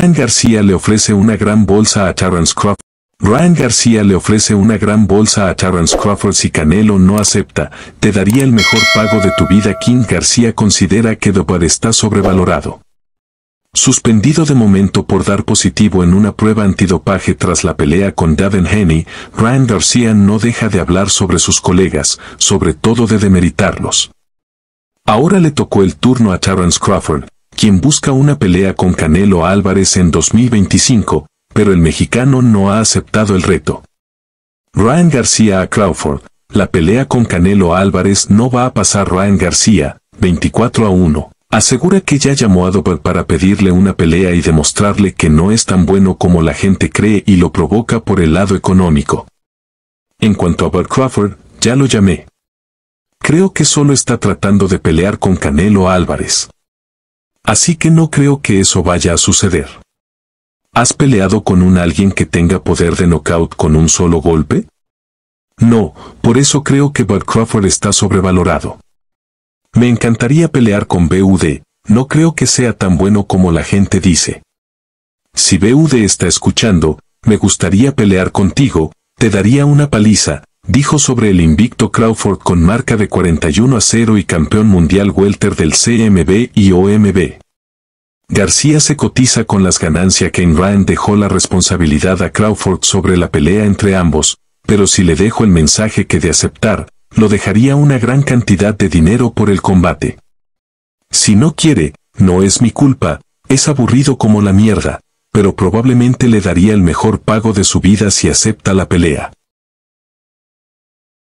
Ryan García le ofrece una gran bolsa a Terrence Crawford. Ryan García le ofrece una gran bolsa a Crawford si Canelo no acepta, te daría el mejor pago de tu vida. King García considera que Dopad está sobrevalorado. Suspendido de momento por dar positivo en una prueba antidopaje tras la pelea con Davin Haney, Ryan García no deja de hablar sobre sus colegas, sobre todo de demeritarlos. Ahora le tocó el turno a Terrence Crawford, quien busca una pelea con Canelo Álvarez en 2025, pero el mexicano no ha aceptado el reto. Ryan García a Crawford, la pelea con Canelo Álvarez no va a pasar Ryan García, 24 a 1. Asegura que ya llamó a Dover para pedirle una pelea y demostrarle que no es tan bueno como la gente cree y lo provoca por el lado económico. En cuanto a Bert Crawford, ya lo llamé. Creo que solo está tratando de pelear con Canelo Álvarez. Así que no creo que eso vaya a suceder. ¿Has peleado con un alguien que tenga poder de knockout con un solo golpe? No, por eso creo que Bud Crawford está sobrevalorado. Me encantaría pelear con BUD, no creo que sea tan bueno como la gente dice. Si BUD está escuchando, me gustaría pelear contigo, te daría una paliza, dijo sobre el invicto Crawford con marca de 41 a 0 y campeón mundial welter del CMB y OMB. García se cotiza con las ganancias que en dejó la responsabilidad a Crawford sobre la pelea entre ambos, pero si le dejo el mensaje que de aceptar, lo dejaría una gran cantidad de dinero por el combate. Si no quiere, no es mi culpa, es aburrido como la mierda, pero probablemente le daría el mejor pago de su vida si acepta la pelea.